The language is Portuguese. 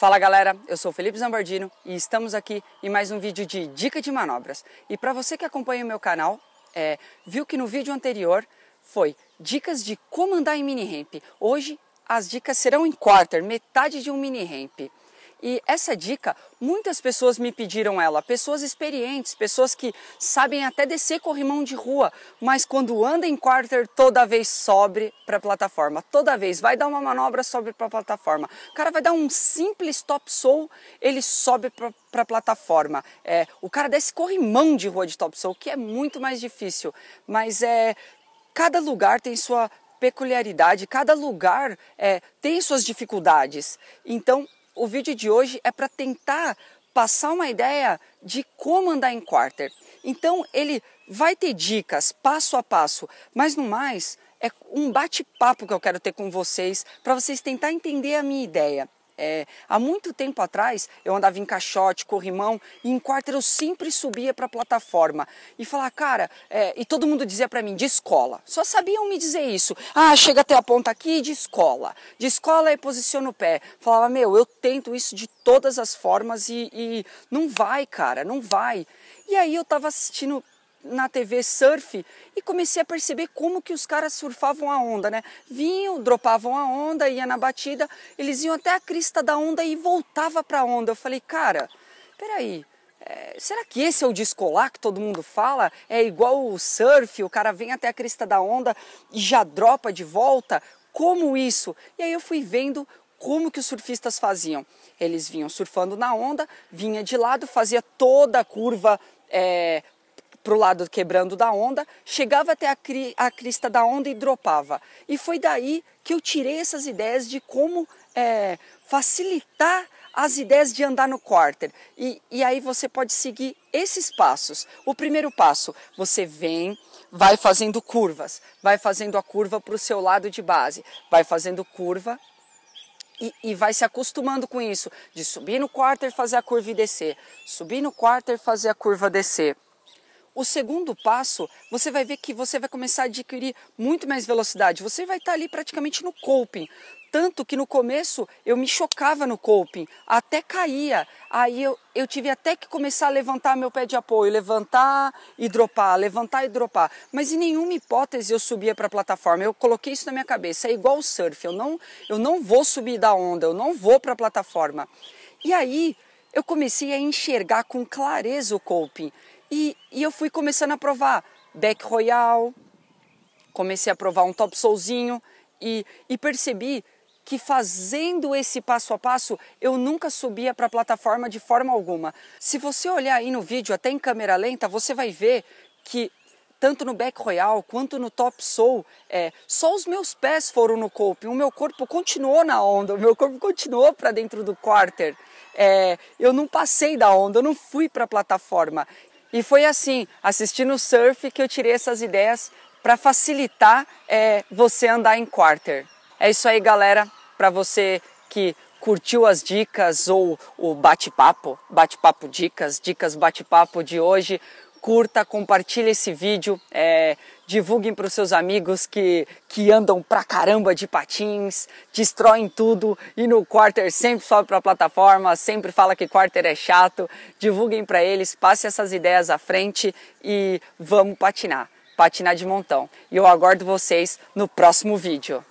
Fala galera, eu sou Felipe Zambardino e estamos aqui em mais um vídeo de dica de manobras. E para você que acompanha o meu canal, é, viu que no vídeo anterior foi dicas de como andar em mini ramp. Hoje as dicas serão em quarter, metade de um mini ramp. E essa dica, muitas pessoas me pediram ela, pessoas experientes, pessoas que sabem até descer corrimão de rua, mas quando anda em quarter, toda vez sobre para a plataforma, toda vez vai dar uma manobra, sobe para a plataforma. O cara vai dar um simples top soul, ele sobe para a plataforma. É, o cara desce corrimão de rua de top soul, que é muito mais difícil, mas é cada lugar tem sua peculiaridade, cada lugar é, tem suas dificuldades. Então, o vídeo de hoje é para tentar passar uma ideia de como andar em quarter. Então ele vai ter dicas passo a passo, mas no mais é um bate-papo que eu quero ter com vocês para vocês tentar entender a minha ideia. É, há muito tempo atrás, eu andava em caixote, corrimão, e em quarto eu sempre subia para a plataforma e falava, cara, é, e todo mundo dizia para mim, de escola. Só sabiam me dizer isso. Ah, chega até a ponta aqui, de escola. De escola e posiciona o pé. Falava, meu, eu tento isso de todas as formas e, e não vai, cara, não vai. E aí eu estava assistindo na TV surf e comecei a perceber como que os caras surfavam a onda, né? Vinham, dropavam a onda, ia na batida, eles iam até a crista da onda e voltava para a onda. Eu falei, cara, peraí, é, será que esse é o descolar que todo mundo fala? É igual o surf, o cara vem até a crista da onda e já dropa de volta? Como isso? E aí eu fui vendo como que os surfistas faziam. Eles vinham surfando na onda, vinha de lado, fazia toda a curva é, para o lado quebrando da onda, chegava até a, cri, a crista da onda e dropava. E foi daí que eu tirei essas ideias de como é, facilitar as ideias de andar no quarter. E, e aí você pode seguir esses passos. O primeiro passo, você vem, vai fazendo curvas, vai fazendo a curva para o seu lado de base, vai fazendo curva e, e, vai se acostumando com isso, de subir no quarter, fazer a curva e descer, subir no quarter, fazer a curva descer o segundo passo, você vai ver que você vai começar a adquirir muito mais velocidade. Você vai estar ali praticamente no coping. Tanto que no começo eu me chocava no coping, até caía. Aí eu, eu tive até que começar a levantar meu pé de apoio, levantar e dropar, levantar e dropar. Mas em nenhuma hipótese eu subia para a plataforma. Eu coloquei isso na minha cabeça. É igual o surf. Eu não, eu não vou subir da onda, eu não vou para a plataforma. E aí eu comecei a enxergar com clareza o coping. E, e eu fui começando a provar back Royal, comecei a provar um top soulzinho e, e percebi que fazendo esse passo a passo eu nunca subia para a plataforma de forma alguma. Se você olhar aí no vídeo, até em câmera lenta, você vai ver que tanto no Back Royal quanto no Top Soul, é, só os meus pés foram no cope, o meu corpo continuou na onda, o meu corpo continuou para dentro do quarter. É, eu não passei da onda, eu não fui para a plataforma. E foi assim, assistindo o surf, que eu tirei essas ideias para facilitar é, você andar em quarter. É isso aí, galera. Para você que curtiu as dicas ou o bate-papo, bate-papo dicas, dicas bate-papo de hoje, curta, compartilhe esse vídeo, é, divulguem para os seus amigos que, que andam pra caramba de patins, destroem tudo e no quarter sempre sobe para a plataforma, sempre fala que quarter é chato. Divulguem para eles, passe essas ideias à frente e vamos patinar, patinar de montão. E eu aguardo vocês no próximo vídeo.